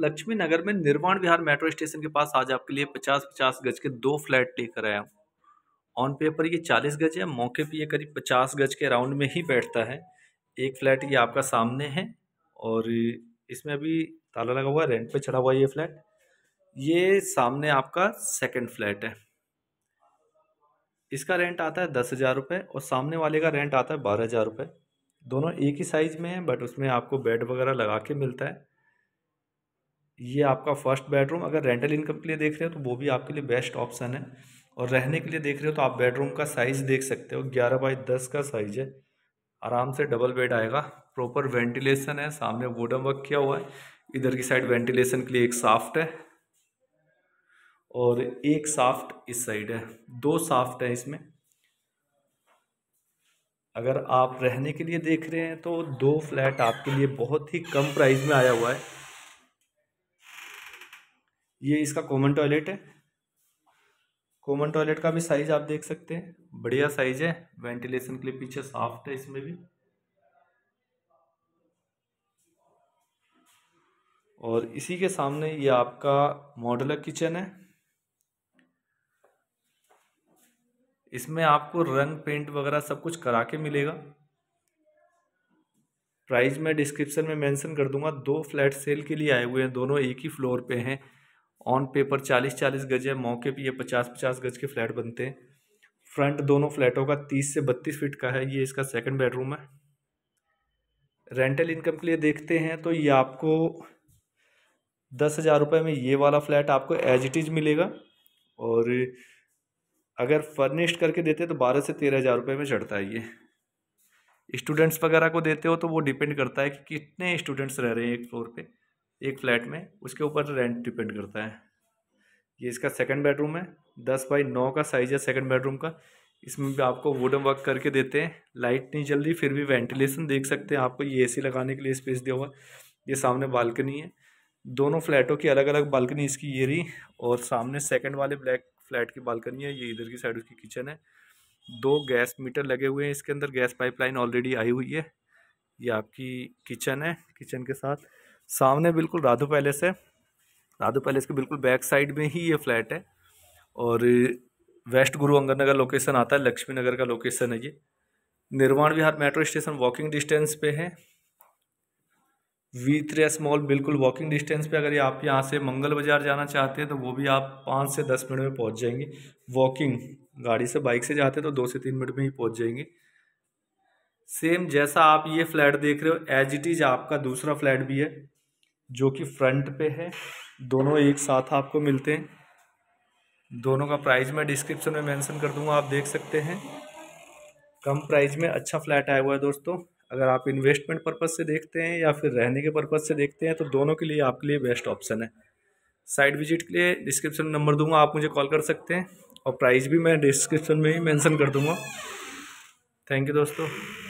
लक्ष्मी नगर में निर्माण Vihar metro station के पास आज आपके लिए पचास पचास गज के दो फ्लैट लेकर आया हूँ ऑन पेपर ये चालीस गज है मौके पे ये करीब पचास गज के राउंड में ही बैठता है एक फ्लैट ये आपका सामने है और इसमें अभी ताला लगा हुआ है रेंट पे चढ़ा हुआ ये फ्लैट ये सामने आपका सेकंड फ्लैट है इसका रेंट आता है दस हज़ार रुपये और सामने वाले का रेंट आता है बारह हज़ार रुपये दोनों एक ही साइज़ में है बट उसमें आपको बेड वगैरह लगा के मिलता है ये आपका फर्स्ट बेडरूम अगर रेंटल इनकम के लिए देख रहे हो तो वो भी आपके लिए बेस्ट ऑप्शन है और रहने के लिए देख रहे हो तो आप बेडरूम का साइज़ देख सकते हो ग्यारह बाई दस का साइज़ है आराम से डबल बेड आएगा प्रॉपर वेंटिलेशन है सामने वुडन वर्क किया हुआ है इधर की साइड वेंटिलेशन के लिए एक साफ्ट है और एक साफ्ट इस साइड है दो साफ्ट है इसमें अगर आप रहने के लिए देख रहे हैं तो दो फ्लैट आपके लिए बहुत ही कम प्राइस में आया हुआ है ये इसका कॉमन टॉयलेट है कॉमन टॉयलेट का भी साइज आप देख सकते हैं बढ़िया साइज है वेंटिलेशन के लिए पीछे सॉफ्ट है इसमें भी और इसी के सामने ये आपका मॉडलर किचन है इसमें आपको रंग पेंट वगैरह सब कुछ करा के मिलेगा प्राइस मैं डिस्क्रिप्शन में मेंशन कर दूंगा दो फ्लैट सेल के लिए आए हुए हैं दोनों एक ही फ्लोर पे हैं ऑन पेपर चालीस चालीस गज है मौके पर ये पचास पचास गज के फ्लैट बनते हैं फ्रंट दोनों फ्लैटों का तीस से बत्तीस फीट का है ये इसका सेकेंड बेडरूम है रेंटल इनकम के लिए देखते हैं तो ये आपको दस हज़ार रुपये में ये वाला फ्लैट आपको एज इट इज़ मिलेगा और अगर फर्निश्ड करके देते तो बारह से तेरह हज़ार रुपये में चढ़ता है ये स्टूडेंट्स वगैरह को देते हो तो वो डिपेंड करता है कि कितने स्टूडेंट्स रह रहे हैं एक फ्लोर पे एक फ्लैट में उसके ऊपर रेंट डिपेंड करता है ये इसका सेकंड बेडरूम है दस बाई नौ का साइज़ है सेकंड बेडरूम का इसमें भी आपको वुडन वर्क करके देते हैं लाइट नहीं चल रही फिर भी वेंटिलेशन देख सकते हैं आपको ये एसी लगाने के लिए स्पेस दिया हुआ ये सामने बालकनी है दोनों फ्लैटों की अलग अलग बालकनी इसकी ये रही और सामने सेकंड वाले ब्लैक फ्लैट की बालकनी है ये इधर की साइड उसकी किचन है दो गैस मीटर लगे हुए हैं इसके अंदर गैस पाइपलाइन ऑलरेडी आई हुई है ये आपकी किचन है किचन के साथ सामने बिल्कुल राधो पैलेस है राधो पैलेस के बिल्कुल बैक साइड में ही ये फ्लैट है और वेस्ट गुरु अंगनगर नगर लोकेशन आता है लक्ष्मी नगर का लोकेशन है ये Nirman Vihar metro station walking distance पे है वी थ्रेस मॉल बिल्कुल वॉकिंग डिस्टेंस पे अगर ये आप यहाँ से मंगल बाज़ार जाना चाहते हैं तो वो भी आप पाँच से दस मिनट में पहुँच जाएंगे वॉकिंग गाड़ी से बाइक से जाते हैं तो दो से तीन मिनट में ही पहुँच जाएंगे सेम जैसा आप ये फ्लैट देख रहे हो एज इट इज़ आपका दूसरा फ्लैट भी है जो कि फ्रंट पे है दोनों एक साथ आपको मिलते हैं दोनों का प्राइस मैं डिस्क्रिप्शन में मेंशन कर दूंगा आप देख सकते हैं कम प्राइस में अच्छा फ्लैट आया हुआ है दोस्तों अगर आप इन्वेस्टमेंट पर्पज़ से देखते हैं या फिर रहने के पर्पज़ से देखते हैं तो दोनों के लिए आपके लिए बेस्ट ऑप्शन है साइड विजिट के लिए डिस्क्रिप्शन नंबर दूंगा आप मुझे कॉल कर सकते हैं और प्राइस भी मैं डिस्क्रिप्शन में ही मेंशन कर दूंगा थैंक यू दोस्तों